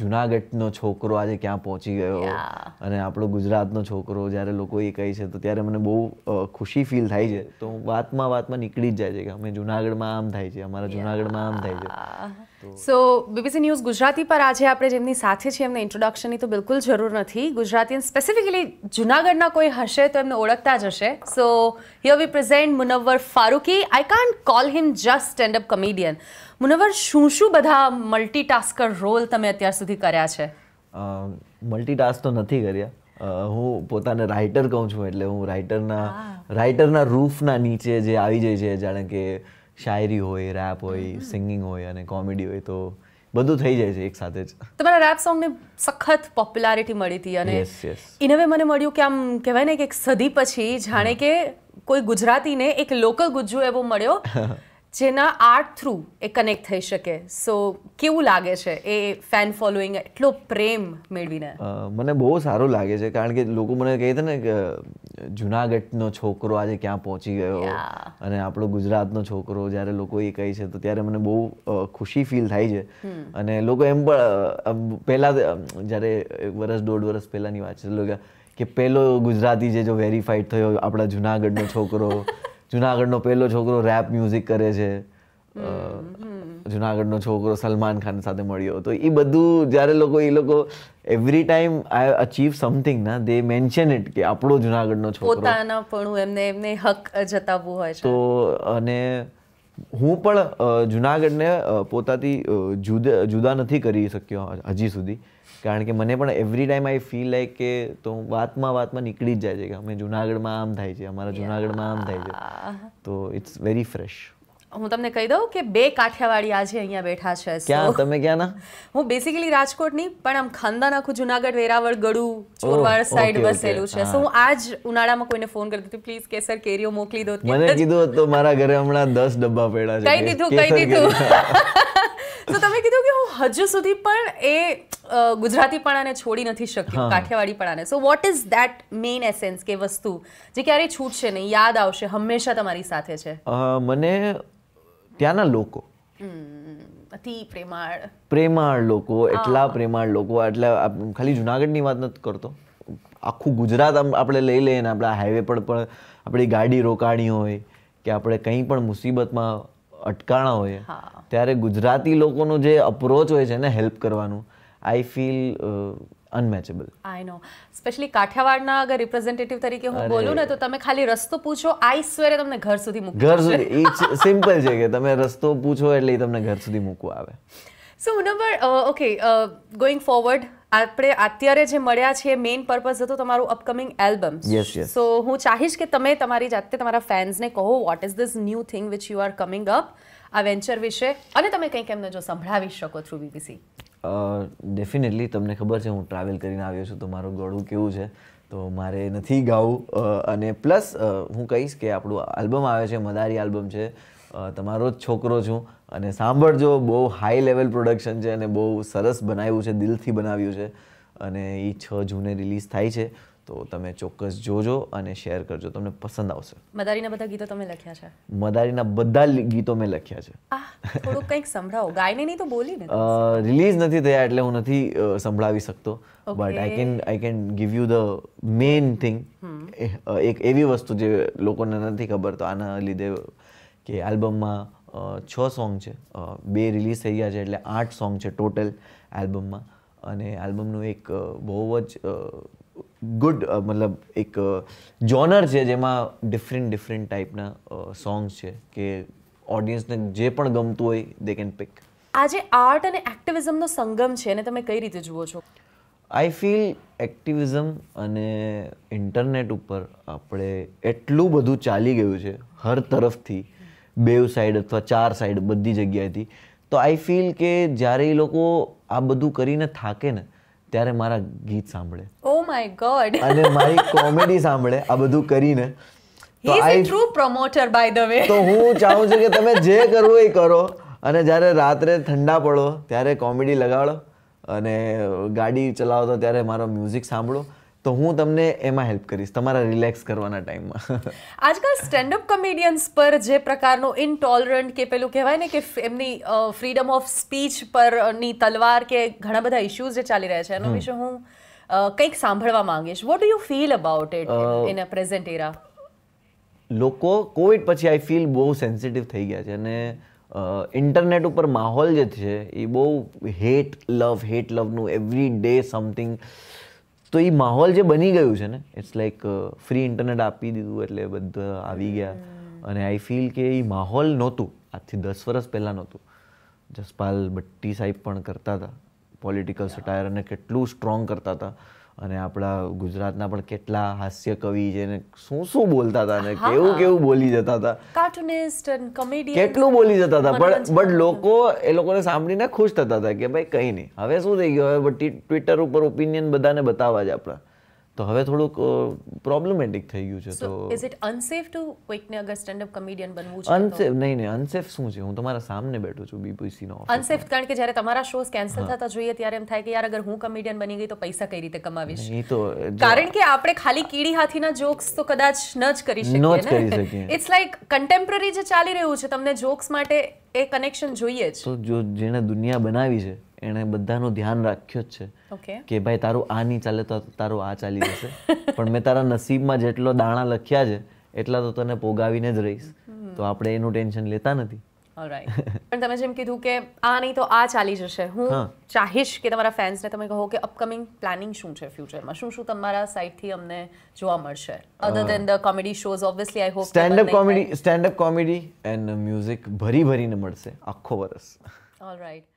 જુનાગઢનો છોકરો આજે ક્યાં પહોંચી ગયો અને આપણો ગુજરાતનો છોકરો જ્યારે લોકો એ કહે છે તો ત્યારે મને બહુ ખુશી ફીલ થાય છે તો વાતમાં વાતમાં નીકળી જ જાય છે કે અમે જુનાગઢમાં આમ થાય છે અમારા જુનાગઢમાં આમ થાય છે સો બીબીસી ન્યૂઝ ગુજરાતી પર આજે આપણે જેમની સાથે છીએ એમને ઇન્ટ્રોડક્શનની તો બિલકુલ જરૂર નથી ગુજરાતી સ્પેસિફિકલી જુનાગઢના કોઈ હશે તો એમને ઓળખતા જ હશે so here we present Munawar Faruqui I can't call him just stand up comedian Munawar શું શું બધા મલ્ટીટાસ્કર રોલ તમે અત્યાર સુધી કર્યા છે મલ્ટીટાસ્ક તો નથી કર્યા હું પોતાને રાઇટર કહું છું એટલે હું રાઇટરના રાઇટરના રૂફના નીચે જે આવી જાય છે જાણે કે શાયરી હોય રેપ હોય સિંગિંગ હોય અને કોમેડી હોય તો બધું થઈ જાય છે એક સાથે જ તમારા રેપ સોંગને સખત પોપ્યુલારિટી મળી હતી અને ઇન વે મને મળ્યું કે આમ કહેવાય ને કે એક સદી પછી જાણે કે કોઈ ગુજરાતીને એક લોકલ ગુજ્જુ એવો મળ્યો જેના આર્ટ થ્રુ એ કનેક્ટ થઈ શકે સો કેવું લાગે છે એ ફેન ફોલોઈંગ એટલો પ્રેમ મેળવીને મને બહુ સારું લાગે છે કારણ કે લોકો મને કહે છે ને કે જુનાગઢનો છોકરો આજે ક્યાં પહોંચી ગયો અને આપણો ગુજરાતનો છોકરો જ્યારે લોકો એ કહે છે તો ત્યારે મને બહુ ખુશી ફીલ થાય છે અને લોકો એમ પણ પહેલાં જ્યારે એક વર્ષ દોઢ વર્ષ પહેલાંની વાત છે કે પહેલો ગુજરાતી જે જો વેરીફાઈડ થયો આપણા જુનાગઢનો છોકરો જુનાગઢનો પહેલો છોકરો રેપ મ્યુઝિક કરે છે જુનાગઢનો છોકરો સલમાન ખાન સાથે મળ્યો તો એ બધું જ્યારે લોકો એ લોકો every time I achieve something ના દે મેન્શન ઇટ કે આપણો જુનાગઢનો છોકરો પોતાના પણ એમને એમને હક જતાવવું હોય છે તો અને હું પણ જુનાગઢને પોતાથી જુદા જુદા નથી કરી શક્યો હજી સુધી કારણ કે મને પણ every time I feel like કે તો વાતમાં વાતમાં નીકળી જ જાય છે કે અમે જુનાગઢમાં આમ થાય છે અમારા જુનાગઢમાં આમ થાય છે તો ઇટ્સ વેરી ફ્રેશ હું તમને કહી દઉં કે બે કાઠિયાવાડી આજે અહીંયા બેઠા છે ક્યાં તમે ક્યાં ના હું બેસિકલી રાજકોટની પણ આમ ખાનદાન આખું જુનાગઢ વેરાવળ ગળુ ચોરવાડ સાઈડ વસેલું છે હું આજ ઉનાળામાં કોઈને ફોન કરતી હતી પ્લીઝ કેસર કેરીઓ મોકલી દો મને કીધું તો મારા ઘરે હમણાં દસ ડબ્બા પડ્યા છે કહી દીધું કઈ દીધું તો તમે કીધું કે હું હજુ સુધી પણ એ ગુજરાતી પણ ગુજરાતીપણાને છોડી નથી કાઠિયાવાડી પણ આને so what is that main essence કે વસ્તુ જે ક્યારેય છૂટશે નહીં યાદ આવશે હંમેશા તમારી સાથે છે મને ત્યાંના લોકો અતિ પ્રેમાળ પ્રેમાળ લોકો એટલા પ્રેમાળ લોકો એટલે ખાલી જુનાગઢની વાત નથી કરતો આખું ગુજરાત આપણે લઈ લઈએ ને આપણા હાઈવે પર પણ આપણી ગાડી રોકાણી હોય કે આપણે કંઈ પણ મુસીબતમાં અટકાણા હોય ત્યારે ગુજરાતી લોકોનો જે અપ્રોચ હોય છે ને હેલ્પ કરવાનું I feel અનમેચેબલ I no specially કાઠિયાવાડના અગર રિપ્રેઝેન્ટેટિવ તરીકે હું બોલું ને તો તમે ખાલી રસ્તો પૂછો આઈ સ્વેરે તમને ઘર સુધી મૂકી ઘર સુધી સિમ્પલ છે કે તમે રસ્તો પૂછો એટલે તમને ઘર સુધી મૂકવા આવે so Munawar okay going forward આપણે અત્યારે જે મળ્યા છે મેઇન પર્પઝ હતો તમારું અપકમિંગ એલ્બમ સો હું ચાહીશ કે તમે તમારી જાતે તમારા ફેન્સને કહો what is this new thing which you are coming up આ વેન્ચર વિશે અને તમે કંઈક એમને જો સંભળાવી શકો થ્રુ બીબીસી ડેફિનેટલી તમને ખબર છે હું ટ્રાવેલ કરીને આવ્યો છું તો મારું ગળું કેવું છે તો મારે નથી ગાવું અને પ્લસ હું કહીશ કે આપણું આલ્બમ આવે છે મદારી આલ્બમ છે તમારો જ છોકરો છું અને સાંભળજો બહુ હાઈ લેવલ પ્રોડક્શન છે અને બહુ સરસ બનાવ્યું છે દિલથી બનાવ્યું છે અને એ છ જૂને રિલીઝ થાય છે તો તમે ચોક્કસ જોજો અને શેર કરજો તમને પસંદ આવશે મદારીના બધા ગીતો તમે લખ્યા છે મદારીના બધા ગીતો મેં લખ્યા છે થોડું કંઈક સંભળાવો ગાઈને નહીં તો બોલી ને રિલીઝ નથી થયા એટલે હું નથી સંભળાવી શકતો but I can I can give you the main thing એક એવી વસ્તુ જે લોકોને નથી ખબર તો આના લીધે કે આલ્બમમાં છ સોંગ છે બે રિલીઝ થઈ ગયા છે એટલે આઠ સોંગ છે ટોટલ આલ્બમમાં અને આલ્બમનું એક બહુ જ ગુડ મતલબ એક જોનર છે જેમાં ડિફરન્ટ ડિફરન્ટ ટાઈપના સોંગ્સ છે કે ઓડિયન્સને જે પણ ગમતું હોય દે કેન પિક આજે આર્ટ અને એક્ટિવિઝમનો સંગમ છે અને તમે કઈ રીતે જુઓ છો આઈ ફીલ એક્ટિવિઝમ અને ઇન્ટરનેટ ઉપર આપણે એટલું બધું ચાલી ગયું છે હર તરફથી બે સાઈડ અથવા ચાર સાઈડ બધી જગ્યાએથી તો આઈ ફીલ કે જ્યારે એ લોકો આ બધું કરીને થાકે ને ત્યારે મારા ગીત સાંભળે ઓ માય ગોડ અને મારી કોમેડી સાંભળે આ બધું કરીને તો I true promoter by the way તો હું ચાહું છું કે તમે જે કરવું એ કરો અને જ્યારે રાત્રે ઠંડા પડો ત્યારે કોમેડી લગાડો અને ગાડી ચલાવતો ત્યારે મારો મ્યુઝિક સાંભળો તો હું તમને એમાં હેલ્પ કરીશ તમારા રિલેક્સ કરવાના ટાઈમમાં આજકાલ સ્ટેન્ડ અપ કોમેડિયન્સ પર જે પ્રકારનો ઇનટોલરન્ટ કે પેલું કહેવાય ને કે એમની ફ્રીડમ ઓફ સ્પીચ પરની તલવાર કે ઘણા બધા ઇશ્યુઝ જે ચાલી રહ્યા છે એના વિશે હું કંઈક સાંભળવા માંગીશ what do you feel about it in a present era લોકો કોવિડ પછી આઈ ફીલ બહુ સેન્સિટિવ થઈ ગયા છે અને ઇન્ટરનેટ ઉપર માહોલ જે છે એ બહુ હેટ લવ હેટ લવનું એવરી ડે સમથિંગ તો એ માહોલ જે બની ગયું છે ને ઇટ્સ લાઈક ફ્રી ઇન્ટરનેટ આપી દીધું એટલે બધા આવી ગયા અને આઈ ફીલ કે એ માહોલ નહોતું આજથી દસ વર્ષ પહેલાં નહોતું જસપાલ ભટ્ટી સાહેબ પણ કરતા હતા પોલિટિકલ સટાયર અને કેટલું સ્ટ્રોંગ કરતા હતા અને આપણા ગુજરાતના પણ કેટલા હાસ્ય કવિ છે ને શું શું બોલતા હતા ને કેવું કેવું બોલી જતા હતા કાર્ટુનિસ્ટ એન્ડ કોમેડિયન કેટલું બોલી જતા હતા પણ બટ લોકો એ લોકોને સાંભળીને ખુશ થતા હતા કે ભાઈ કંઈ નહીં હવે શું થઈ ગયું હવે ટ્વિટર ઉપર ઓપિનિયન બધાને બતાવવા જ આપણા તો હવે થોડુંક પ્રોબ્લેમેટિક થઈ ગયું છે તો ઇઝ ઇટ અનસેફ ટુ કોઈકને અગર સ્ટેન્ડ અપ કોમેડિયન બનવું છે અનસેફ નહીં નહીં અનસેફ શું છે હું તમારા સામે બેઠો છું બીપીસી નો અનસેફ કારણ કે જ્યારે તમારા શોઝ કેન્સલ થતા જોઈએ ત્યારે એમ થાય કે યાર અગર હું કોમેડિયન બની ગઈ તો પૈસા કઈ રીતે કમાવીશ એ તો કારણ કે આપણે ખાલી કીડી હાથીના જોક્સ તો કદાચ ન જ કરી શકીએ ન જ કરી શકીએ ઇટ્સ લાઈક કન્ટેમ્પરરી જે ચાલી રહ્યું છે તમને જોક્સ માટે એ કનેક્શન જોઈએ જ જો જેણે દુનિયા બનાવી છે એણે બધાનું ધ્યાન રાખ્યું જ છે કે ભાઈ તારું આ નહીં ચાલે તો તારું આ ચાલી જશે પણ મેં તારા નસીબમાં જેટલો દાણા લખ્યા છે એટલા તો તને પોગાવીને જ રહીશ તો આપણે એનું ટેન્શન લેતા નથી પણ તમે જેમ કીધું કે આ નહીં તો આ ચાલી જશે હું ચાહીશ કે તમારા ફેન્સને તમે કહો કે અપકમિંગ પ્લાનિંગ શું છે ફ્યુચરમાં શું શું તમારા સાઇડથી અમને જોવા મળશે other than the comedy shows obviously I hope stand up comedy stand up comedy and music ભરી ભરીને મળશે આખો વર્ષ ઓલરાઈટ